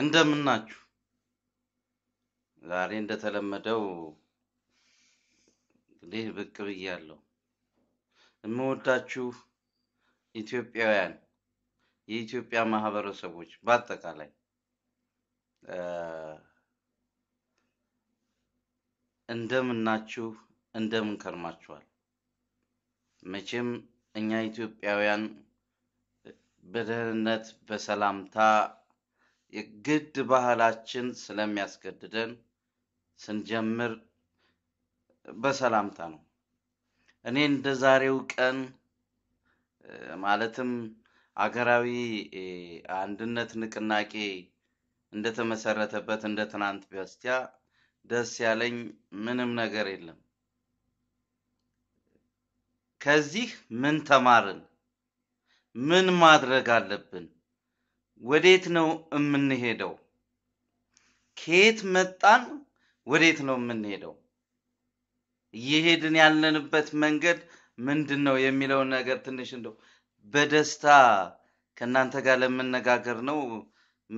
እንደምናችሁ ዛሬ እንደተለመደው እንግዲህ ብቅ ብያለሁ። የምወዳችሁ ኢትዮጵያውያን፣ የኢትዮጵያ ማህበረሰቦች በአጠቃላይ እንደምናችሁ፣ እንደምን ከርማችኋል? መቼም እኛ ኢትዮጵያውያን በደህንነት በሰላምታ የግድ ባህላችን ስለሚያስገድደን ስንጀምር በሰላምታ ነው። እኔ እንደ ዛሬው ቀን ማለትም አገራዊ አንድነት ንቅናቄ እንደተመሰረተበት እንደ ትናንት በስቲያ ደስ ያለኝ ምንም ነገር የለም። ከዚህ ምን ተማርን? ምን ማድረግ አለብን? ወዴት ነው የምንሄደው? ከየት መጣን? ወዴት ነው የምንሄደው? እየሄድን ያለንበት መንገድ ምንድን ነው የሚለውን ነገር ትንሽ እንደው በደስታ ከእናንተ ጋር ለመነጋገር ነው።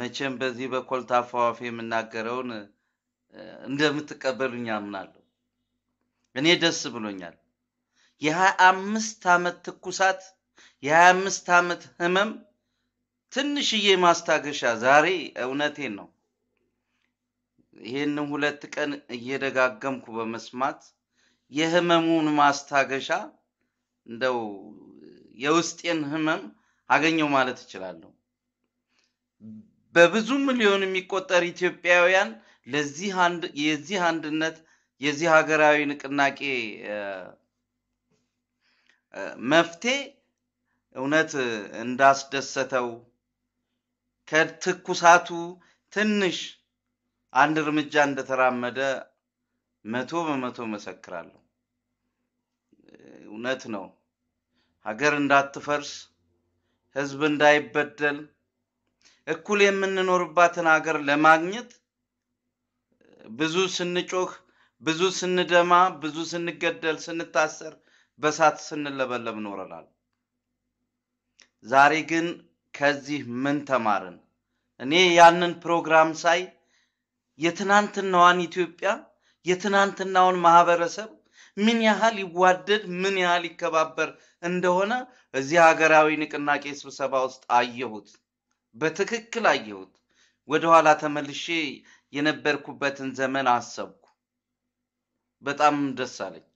መቼም በዚህ በኮልታ አፍ የምናገረውን እንደምትቀበሉኝ አምናለሁ። እኔ ደስ ብሎኛል። የሀያ አምስት ዓመት ትኩሳት፣ የሀያ አምስት ዓመት ህመም ትንሽዬ ማስታገሻ ዛሬ እውነቴን ነው። ይህንን ሁለት ቀን እየደጋገምኩ በመስማት የህመሙን ማስታገሻ እንደው የውስጤን ህመም አገኘው ማለት እችላለሁ። በብዙ ሚሊዮን የሚቆጠር ኢትዮጵያውያን የዚህ አንድነት የዚህ ሀገራዊ ንቅናቄ መፍትሄ እውነት እንዳስደሰተው ከትኩሳቱ ትንሽ አንድ እርምጃ እንደተራመደ መቶ በመቶ መሰክራለሁ። እውነት ነው። ሀገር እንዳትፈርስ፣ ህዝብ እንዳይበደል፣ እኩል የምንኖርባትን ሀገር ለማግኘት ብዙ ስንጮህ፣ ብዙ ስንደማ፣ ብዙ ስንገደል፣ ስንታሰር፣ በሳት ስንለበለብ ኖረናል። ዛሬ ግን ከዚህ ምን ተማርን? እኔ ያንን ፕሮግራም ሳይ የትናንትናዋን ኢትዮጵያ የትናንትናውን ማህበረሰብ ምን ያህል ይዋደድ ምን ያህል ይከባበር እንደሆነ እዚህ ሀገራዊ ንቅናቄ ስብሰባ ውስጥ አየሁት። በትክክል አየሁት። ወደኋላ ተመልሼ የነበርኩበትን ዘመን አሰብኩ። በጣም ደስ አለኝ።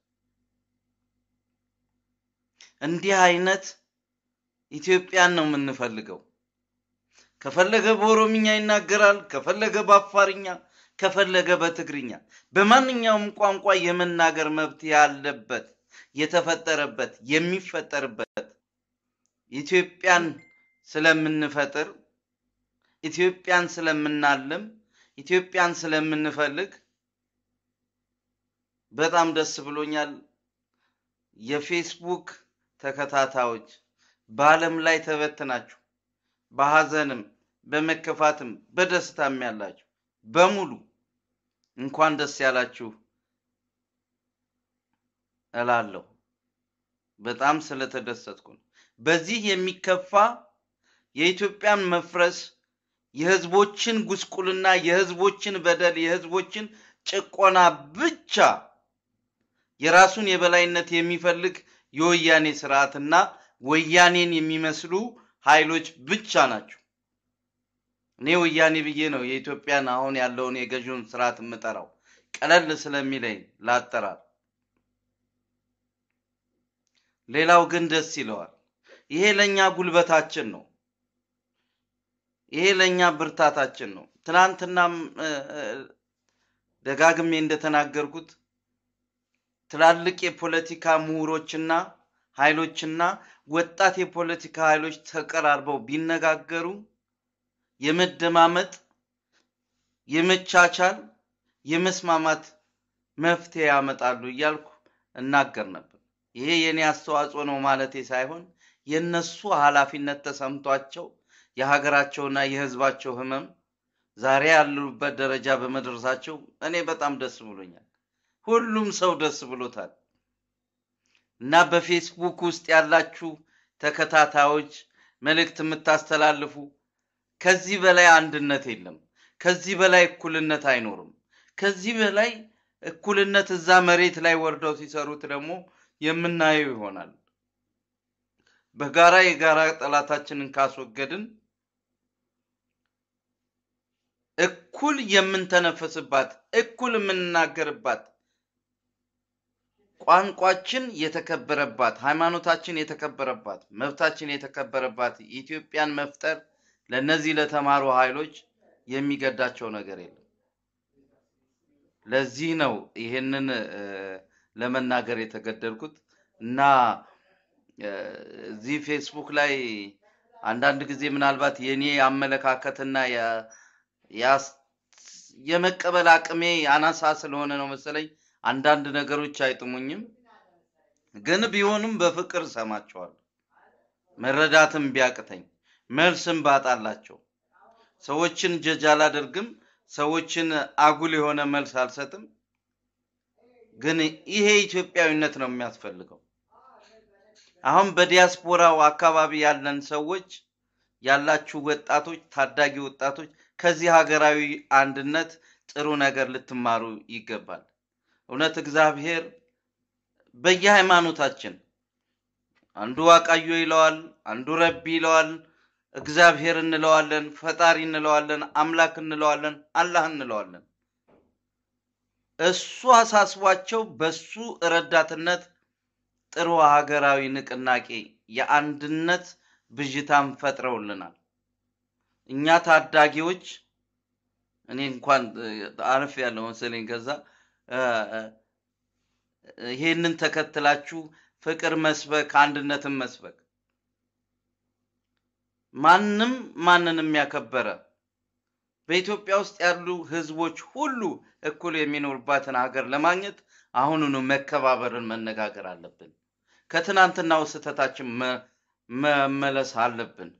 እንዲህ አይነት ኢትዮጵያን ነው የምንፈልገው። ከፈለገ በኦሮምኛ ይናገራል፣ ከፈለገ በአፋርኛ፣ ከፈለገ በትግርኛ በማንኛውም ቋንቋ የመናገር መብት ያለበት የተፈጠረበት የሚፈጠርበት ኢትዮጵያን ስለምንፈጥር ኢትዮጵያን ስለምናልም ኢትዮጵያን ስለምንፈልግ በጣም ደስ ብሎኛል። የፌስቡክ ተከታታዮች በዓለም ላይ ተበትናችሁ በሐዘንም በመከፋትም በደስታም ያላችሁ በሙሉ እንኳን ደስ ያላችሁ እላለሁ። በጣም ስለተደሰትኩ ነው። በዚህ የሚከፋ የኢትዮጵያን መፍረስ፣ የህዝቦችን ጉስቁልና፣ የህዝቦችን በደል፣ የህዝቦችን ጭቆና ብቻ የራሱን የበላይነት የሚፈልግ የወያኔ ስርዓትና ወያኔን የሚመስሉ ኃይሎች ብቻ ናቸው። እኔ ወያኔ ብዬ ነው የኢትዮጵያን አሁን ያለውን የገዥውን ስርዓት የምጠራው ቀለል ስለሚለኝ ላጠራር። ሌላው ግን ደስ ይለዋል። ይሄ ለእኛ ጉልበታችን ነው። ይሄ ለእኛ ብርታታችን ነው። ትናንትናም ደጋግሜ እንደተናገርኩት ትላልቅ የፖለቲካ ምሁሮችና ኃይሎችና ወጣት የፖለቲካ ኃይሎች ተቀራርበው ቢነጋገሩ የመደማመጥ፣ የመቻቻል፣ የመስማማት መፍትሄ ያመጣሉ እያልኩ እናገር ነበር። ይሄ የኔ አስተዋጽኦ ነው ማለቴ ሳይሆን የነሱ ኃላፊነት ተሰምቷቸው የሀገራቸውና የሕዝባቸው ህመም ዛሬ ያሉበት ደረጃ በመድረሳቸው እኔ በጣም ደስ ብሎኛል። ሁሉም ሰው ደስ ብሎታል። እና በፌስቡክ ውስጥ ያላችሁ ተከታታዮች መልእክት የምታስተላልፉ ከዚህ በላይ አንድነት የለም። ከዚህ በላይ እኩልነት አይኖርም። ከዚህ በላይ እኩልነት እዛ መሬት ላይ ወርደው ሲሰሩት ደግሞ የምናየው ይሆናል። በጋራ የጋራ ጠላታችንን ካስወገድን እኩል የምንተነፈስባት፣ እኩል የምንናገርባት ቋንቋችን የተከበረባት፣ ሃይማኖታችን የተከበረባት፣ መብታችን የተከበረባት ኢትዮጵያን መፍጠር ለነዚህ ለተማሩ ኃይሎች የሚገዳቸው ነገር የለም። ለዚህ ነው ይሄንን ለመናገር የተገደልኩት እና እዚህ ፌስቡክ ላይ አንዳንድ ጊዜ ምናልባት የኔ አመለካከትና የመቀበል አቅሜ አናሳ ስለሆነ ነው መሰለኝ አንዳንድ ነገሮች አይጥሙኝም፣ ግን ቢሆንም በፍቅር እሰማቸዋለሁ። መረዳትም ቢያቅተኝ መልስም ባጣላቸው ሰዎችን ጀጅ አላደርግም፣ ሰዎችን አጉል የሆነ መልስ አልሰጥም። ግን ይሄ ኢትዮጵያዊነት ነው የሚያስፈልገው። አሁን በዲያስፖራው አካባቢ ያለን ሰዎች ያላችሁ ወጣቶች፣ ታዳጊ ወጣቶች ከዚህ ሀገራዊ አንድነት ጥሩ ነገር ልትማሩ ይገባል። እውነት እግዚአብሔር በየሃይማኖታችን አንዱ ዋቃዮ ይለዋል፣ አንዱ ረቢ ይለዋል፣ እግዚአብሔር እንለዋለን፣ ፈጣሪ እንለዋለን፣ አምላክ እንለዋለን፣ አላህ እንለዋለን። እሱ አሳስቧቸው በሱ ረዳትነት ጥሩ ሀገራዊ ንቅናቄ የአንድነት ብዥታም ፈጥረውልናል። እኛ ታዳጊዎች እኔ እንኳን አረፍ ያለው መሰለኝ ከዛ ይሄንን ተከትላችሁ ፍቅር መስበክ፣ አንድነትን መስበክ ማንም ማንንም ያከበረ በኢትዮጵያ ውስጥ ያሉ ህዝቦች ሁሉ እኩል የሚኖርባትን ሀገር ለማግኘት አሁኑኑ መከባበርን መነጋገር አለብን። ከትናንትናው ስህተታችን መመለስ አለብን።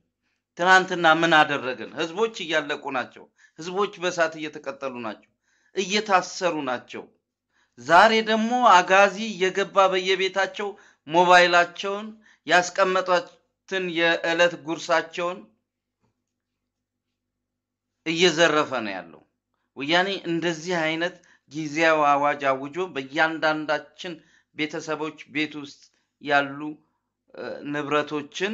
ትናንትና ምን አደረግን? ህዝቦች እያለቁ ናቸው። ህዝቦች በእሳት እየተቀጠሉ ናቸው። እየታሰሩ ናቸው። ዛሬ ደግሞ አጋዚ እየገባ በየቤታቸው ሞባይላቸውን ያስቀመጧትን የዕለት ጉርሳቸውን እየዘረፈ ነው ያለው። ወያኔ እንደዚህ አይነት ጊዜያዊ አዋጅ አውጆ በእያንዳንዳችን ቤተሰቦች ቤት ውስጥ ያሉ ንብረቶችን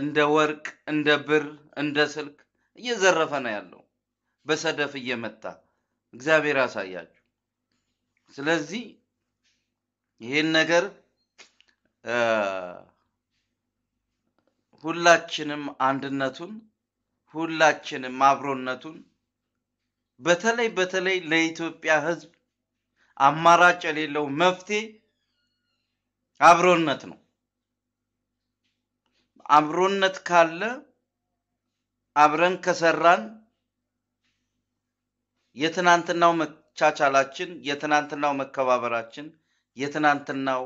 እንደ ወርቅ፣ እንደ ብር፣ እንደ ስልክ እየዘረፈ ነው ያለው። በሰደፍ እየመታ እግዚአብሔር ያሳያቸው። ስለዚህ ይሄን ነገር ሁላችንም አንድነቱን ሁላችንም አብሮነቱን በተለይ በተለይ ለኢትዮጵያ ሕዝብ አማራጭ የሌለው መፍትሄ አብሮነት ነው። አብሮነት ካለ አብረን ከሰራን የትናንትናው መቻቻላችን፣ የትናንትናው መከባበራችን፣ የትናንትናው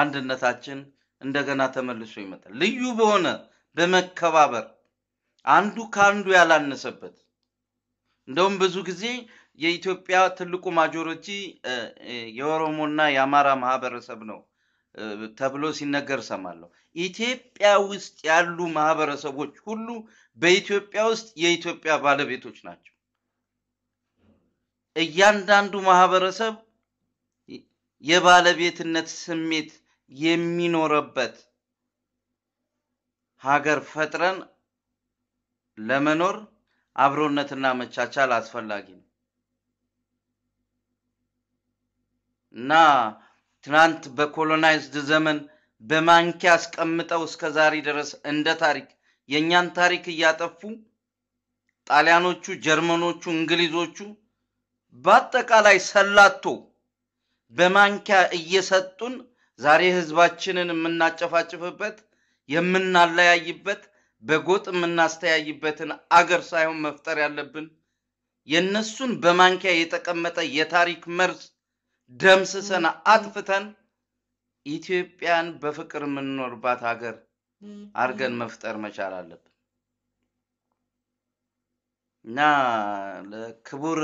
አንድነታችን እንደገና ተመልሶ ይመጣል። ልዩ በሆነ በመከባበር አንዱ ከአንዱ ያላነሰበት እንደውም ብዙ ጊዜ የኢትዮጵያ ትልቁ ማጆሪቲ የኦሮሞና የአማራ ማህበረሰብ ነው ተብሎ ሲነገር ሰማለሁ። ኢትዮጵያ ውስጥ ያሉ ማህበረሰቦች ሁሉ በኢትዮጵያ ውስጥ የኢትዮጵያ ባለቤቶች ናቸው። እያንዳንዱ ማህበረሰብ የባለቤትነት ስሜት የሚኖረበት ሀገር ፈጥረን ለመኖር አብሮነትና መቻቻል አስፈላጊ ነው እና ትናንት በኮሎናይዝድ ዘመን በማንኪያ አስቀምጠው እስከ ዛሬ ድረስ እንደ ታሪክ የእኛን ታሪክ እያጠፉ ጣሊያኖቹ፣ ጀርመኖቹ፣ እንግሊዞቹ በአጠቃላይ ሰላቶ በማንኪያ እየሰጡን ዛሬ ህዝባችንን የምናጨፋጭፍበት የምናለያይበት በጎጥ የምናስተያይበትን አገር ሳይሆን መፍጠር ያለብን የነሱን በማንኪያ የተቀመጠ የታሪክ መርዝ ደምስሰን አጥፍተን ኢትዮጵያን በፍቅር የምንኖርባት ሀገር አድርገን መፍጠር መቻል አለብን እና ለክቡር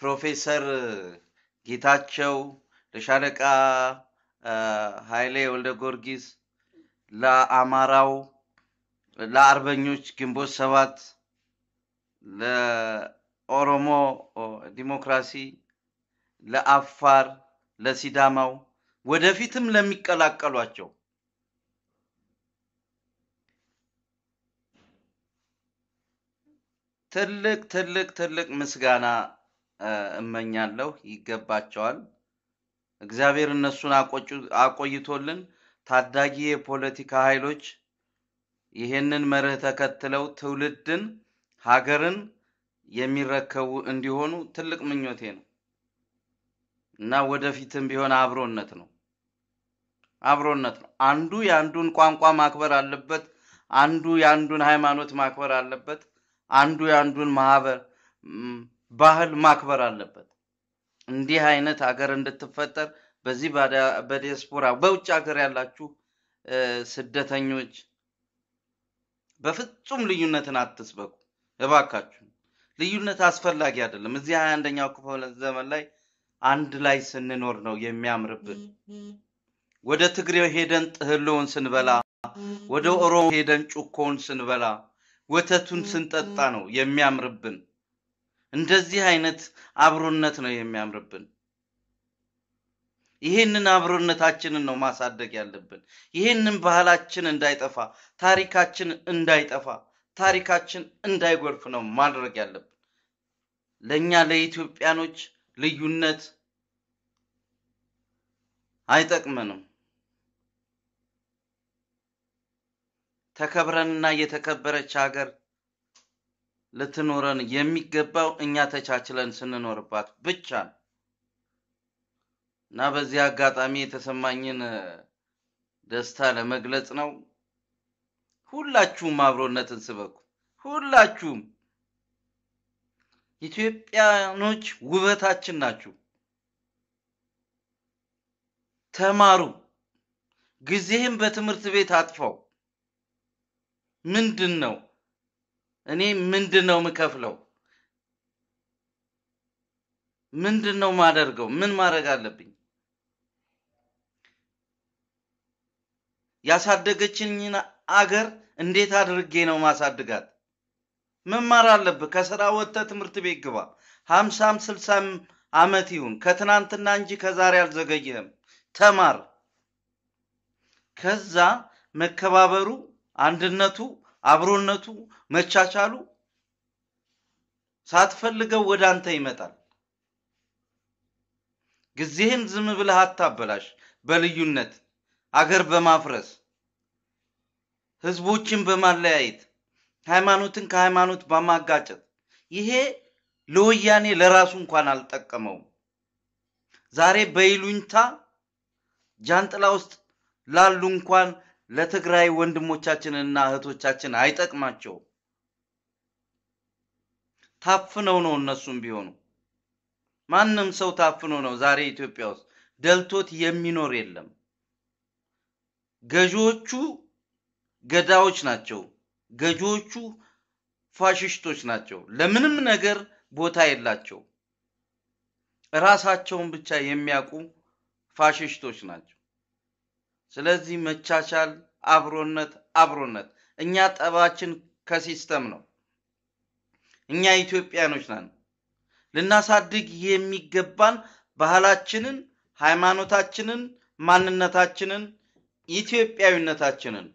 ፕሮፌሰር ጌታቸው ለሻለቃ ኃይሌ ወልደ ጊዮርጊስ፣ ለአማራው፣ ለአርበኞች ግንቦት ሰባት፣ ለኦሮሞ ዲሞክራሲ፣ ለአፋር፣ ለሲዳማው ወደፊትም ለሚቀላቀሏቸው ትልቅ ትልቅ ትልቅ ምስጋና እመኛለሁ። ይገባቸዋል። እግዚአብሔር እነሱን አቆይቶልን ታዳጊ የፖለቲካ ኃይሎች ይህንን መርህ ተከትለው ትውልድን፣ ሀገርን የሚረከቡ እንዲሆኑ ትልቅ ምኞቴ ነው እና ወደፊትም ቢሆን አብሮነት ነው አብሮነት ነው። አንዱ የአንዱን ቋንቋ ማክበር አለበት። አንዱ የአንዱን ሃይማኖት ማክበር አለበት። አንዱ የአንዱን ማህበር ባህል ማክበር አለበት። እንዲህ አይነት ሀገር እንድትፈጠር በዚህ በዲያስፖራ በውጭ ሀገር ያላችሁ ስደተኞች በፍጹም ልዩነትን አትስበኩ እባካችሁ። ልዩነት አስፈላጊ አይደለም። እዚህ ሀያ አንደኛው ክፍለ ዘመን ላይ አንድ ላይ ስንኖር ነው የሚያምርብን። ወደ ትግሬ ሄደን ጥህልውን ስንበላ፣ ወደ ኦሮሞ ሄደን ጩኮውን ስንበላ፣ ወተቱን ስንጠጣ ነው የሚያምርብን። እንደዚህ አይነት አብሮነት ነው የሚያምርብን። ይህንን አብሮነታችንን ነው ማሳደግ ያለብን። ይህንን ባህላችን እንዳይጠፋ፣ ታሪካችን እንዳይጠፋ፣ ታሪካችን እንዳይጎርፍ ነው ማድረግ ያለብን። ለእኛ ለኢትዮጵያኖች ልዩነት አይጠቅመንም። ተከብረንና የተከበረች ሀገር ልትኖረን የሚገባው እኛ ተቻችለን ስንኖርባት ብቻ ነው እና በዚህ አጋጣሚ የተሰማኝን ደስታ ለመግለጽ ነው። ሁላችሁም አብሮነትን ስበኩ። ሁላችሁም ኢትዮጵያኖች ውበታችን ናችሁ። ተማሩ። ጊዜህም በትምህርት ቤት አጥፋው። ምንድን ነው እኔ ምንድን ነው የምከፍለው? ምንድን ነው የማደርገው? ምን ማድረግ አለብኝ? ያሳደገችኝን አገር እንዴት አድርጌ ነው ማሳድጋት? መማር አለብህ። ከስራ ወጥተህ ትምህርት ቤት ግባ። ሀምሳም ስልሳም አመት ይሁን ከትናንትና እንጂ ከዛሬ አልዘገየህም። ተማር። ከዛ መከባበሩ አንድነቱ አብሮነቱ፣ መቻቻሉ ሳትፈልገው ወደ አንተ ይመጣል። ጊዜህን ዝም ብለህ አታበላሽ። በልዩነት አገር በማፍረስ ህዝቦችን በማለያየት ሃይማኖትን ከሃይማኖት በማጋጨት ይሄ ለወያኔ ለራሱ እንኳን አልጠቀመውም። ዛሬ በይሉኝታ ጃንጥላ ውስጥ ላሉ እንኳን ለትግራይ ወንድሞቻችንና እህቶቻችን አይጠቅማቸውም። ታፍነው ነው እነሱም ቢሆኑ ማንም ሰው ታፍኖ ነው ዛሬ ኢትዮጵያ ውስጥ ደልቶት የሚኖር የለም። ገዢዎቹ ገዳዎች ናቸው። ገዢዎቹ ፋሽሽቶች ናቸው። ለምንም ነገር ቦታ የላቸው። ራሳቸውን ብቻ የሚያውቁ ፋሽስቶች ናቸው። ስለዚህ መቻቻል፣ አብሮነት አብሮነት እኛ ጠባችን ከሲስተም ነው። እኛ ኢትዮጵያኖች ነን። ልናሳድግ የሚገባን ባህላችንን፣ ሃይማኖታችንን፣ ማንነታችንን፣ ኢትዮጵያዊነታችንን።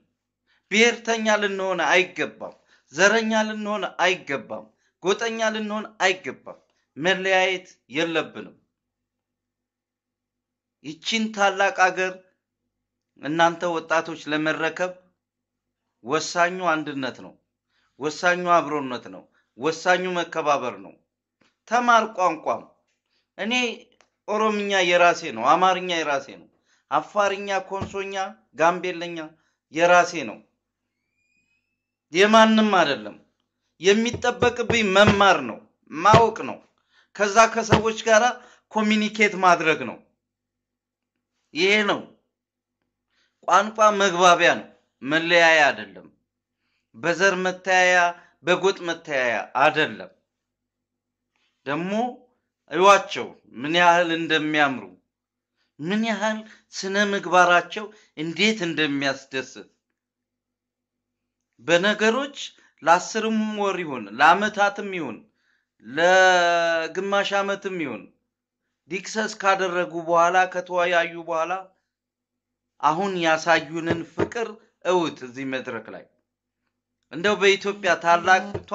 ብሔርተኛ ልንሆን አይገባም። ዘረኛ ልንሆን አይገባም። ጎጠኛ ልንሆን አይገባም። መለያየት የለብንም። ይቺን ታላቅ አገር እናንተ ወጣቶች ለመረከብ ወሳኙ አንድነት ነው። ወሳኙ አብሮነት ነው። ወሳኙ መከባበር ነው። ተማር ቋንቋም። እኔ ኦሮምኛ የራሴ ነው፣ አማርኛ የራሴ ነው፣ አፋርኛ፣ ኮንሶኛ፣ ጋምቤለኛ የራሴ ነው። የማንም አይደለም። የሚጠበቅብኝ መማር ነው፣ ማወቅ ነው። ከዛ ከሰዎች ጋር ኮሚኒኬት ማድረግ ነው። ይሄ ነው ቋንቋ መግባቢያ ነው፣ መለያያ አይደለም። በዘር መተያያ፣ በጎጥ መተያያ አይደለም። ደግሞ እዩዋቸው ምን ያህል እንደሚያምሩ፣ ምን ያህል ስነ ምግባራቸው እንዴት እንደሚያስደስት በነገሮች ለአስርም ወር ይሁን ለአመታትም ይሁን ለግማሽ አመትም ይሁን ዲክሰስ ካደረጉ በኋላ ከተወያዩ በኋላ አሁን ያሳዩንን ፍቅር እውት እዚህ መድረክ ላይ እንደው በኢትዮጵያ ታላቅቷ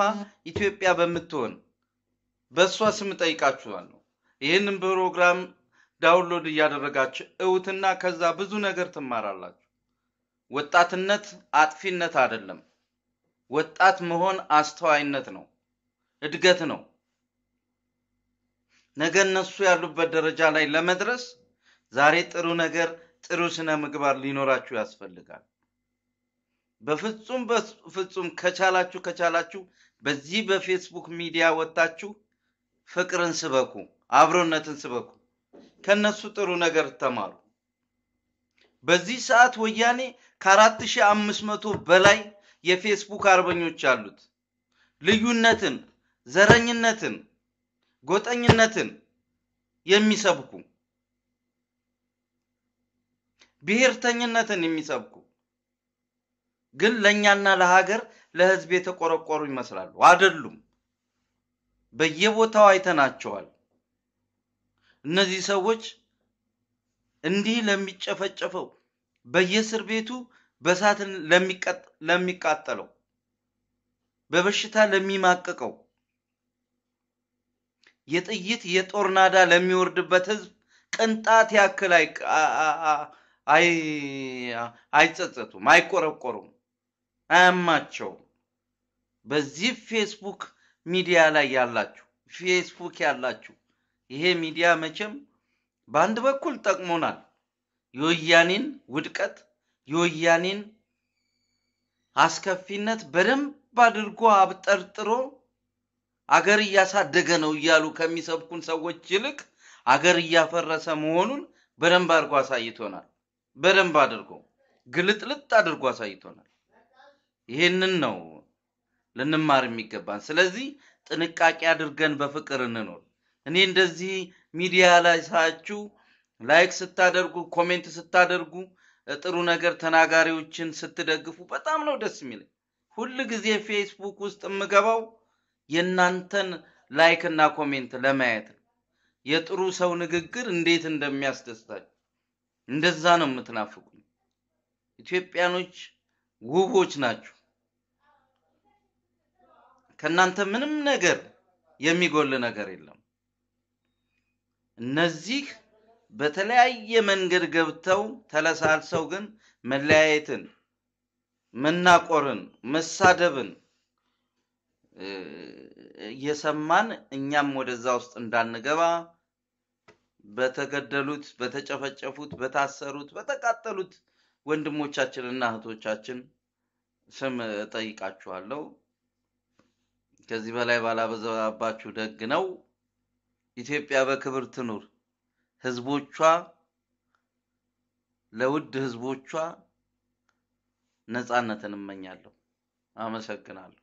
ኢትዮጵያ በምትሆን በእሷ ስም ጠይቃችኋል ነው ይህንን ፕሮግራም ዳውንሎድ እያደረጋች እውትና ከዛ ብዙ ነገር ትማራላችሁ። ወጣትነት አጥፊነት አይደለም። ወጣት መሆን አስተዋይነት ነው፣ እድገት ነው። ነገ እነሱ ያሉበት ደረጃ ላይ ለመድረስ ዛሬ ጥሩ ነገር ጥሩ ስነ ምግባር ሊኖራችሁ ያስፈልጋል። በፍጹም በፍጹም ከቻላችሁ ከቻላችሁ በዚህ በፌስቡክ ሚዲያ ወጥታችሁ ፍቅርን ስበኩ፣ አብሮነትን ስበኩ፣ ከነሱ ጥሩ ነገር ተማሩ። በዚህ ሰዓት ወያኔ ከ መቶ በላይ የፌስቡክ አርበኞች አሉት። ልዩነትን፣ ዘረኝነትን፣ ጎጠኝነትን የሚሰብኩ ብሔርተኝነትን የሚሰብኩ ግን ለእኛና ለሀገር ለህዝብ የተቆረቆሩ ይመስላሉ። አይደሉም። በየቦታው አይተናቸዋል። እነዚህ ሰዎች እንዲህ ለሚጨፈጨፈው በየእስር ቤቱ በእሳት ለሚቃጠለው በበሽታ ለሚማቀቀው የጥይት የጦር ናዳ ለሚወርድበት ህዝብ ቅንጣት ያክል አይጸጸቱም፣ አይቆረቆሩም፣ አያማቸውም። በዚህ ፌስቡክ ሚዲያ ላይ ያላችሁ ፌስቡክ ያላችሁ ይሄ ሚዲያ መቼም በአንድ በኩል ጠቅሞናል። የወያኔን ውድቀት የወያኔን አስከፊነት በደንብ አድርጎ አብጠርጥሮ አገር እያሳደገ ነው እያሉ ከሚሰብኩን ሰዎች ይልቅ አገር እያፈረሰ መሆኑን በደንብ አድርጎ አሳይቶናል። በደንብ አድርጎ ግልጥልጥ አድርጎ አሳይቶናል። ይህንን ነው ልንማር የሚገባን። ስለዚህ ጥንቃቄ አድርገን በፍቅር እንኖር። እኔ እንደዚህ ሚዲያ ላይ ሳያችሁ ላይክ ስታደርጉ፣ ኮሜንት ስታደርጉ፣ ጥሩ ነገር ተናጋሪዎችን ስትደግፉ በጣም ነው ደስ የሚለኝ። ሁል ጊዜ ፌስቡክ ውስጥ የምገባው የእናንተን ላይክ እና ኮሜንት ለማየት ነው። የጥሩ ሰው ንግግር እንዴት እንደሚያስደስታችሁ እንደዛ ነው የምትናፍቁኝ። ኢትዮጵያኖች ውቦች ናችሁ። ከእናንተ ምንም ነገር የሚጎል ነገር የለም። እነዚህ በተለያየ መንገድ ገብተው ተለሳልሰው ግን መለያየትን፣ መናቆርን፣ መሳደብን እየሰማን እኛም ወደዛ ውስጥ እንዳንገባ በተገደሉት፣ በተጨፈጨፉት፣ በታሰሩት፣ በተቃጠሉት ወንድሞቻችንና እህቶቻችን ስም እጠይቃችኋለሁ። ከዚህ በላይ ባላበዛባችሁ ደግ ነው። ኢትዮጵያ በክብር ትኑር። ህዝቦቿ ለውድ ህዝቦቿ ነፃነትን እመኛለሁ። አመሰግናለሁ።